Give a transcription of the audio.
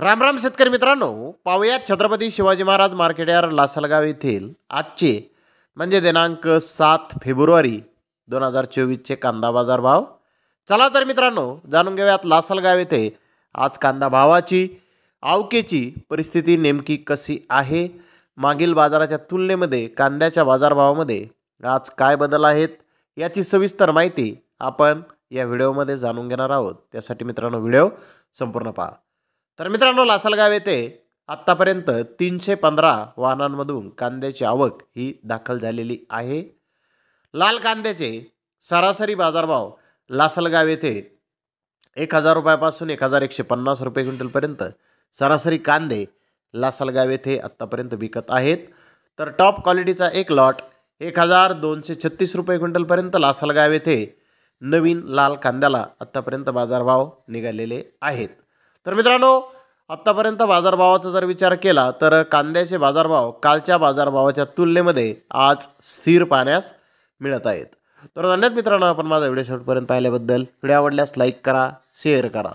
रामराम शेतकरी मित्रांनो पाहुयात छत्रपती शिवाजी महाराज मार्केट यार लासलगाव येथील आजचे म्हणजे दिनांक सात फेब्रुवारी दोन हजार चोवीसचे कांदा बाजार भाव चला तर मित्रांनो जाणून घेऊयात लासलगाव येथे आज कांदा भावाची आवकेची परिस्थिती नेमकी कशी आहे मागील बाजाराच्या तुलनेमध्ये कांद्याच्या बाजारभावामध्ये आज काय बदल आहेत याची सविस्तर माहिती आपण या व्हिडिओमध्ये जाणून घेणार आहोत त्यासाठी मित्रांनो व्हिडिओ संपूर्ण पहा तर मित्रांनो लासलगाव येथे आत्तापर्यंत तीनशे पंधरा वाहनांमधून कांद्याची आवक ही दाखल झालेली आहे लाल कांद्याचे सरासरी बाजारभाव लासलगाव येथे एक हजार रुपयापासून एक हजार एकशे पन्नास रुपये क्विंटलपर्यंत सरासरी कांदे लासलगाव येथे आत्तापर्यंत विकत आहेत तर टॉप क्वालिटीचा एक लॉट एक हजार दोनशे छत्तीस रुपये क्विंटलपर्यंत लासलगाव येथे नवीन लाल कांद्याला आत्तापर्यंत बाजारभाव निघालेले आहेत तर मित्रांनो आत्तापर्यंत बाजारभावाचा जर विचार केला तर कांद्याचे बाजारभाव कालच्या बाजारभावाच्या तुलनेमध्ये आज स्थिर पाहण्यास मिळत आहेत तर धन्यवाद मित्रांनो आपण माझा व्हिडिओ शेवटपर्यंत पाहिल्याबद्दल व्हिडिओ आवडल्यास लाईक करा शेअर करा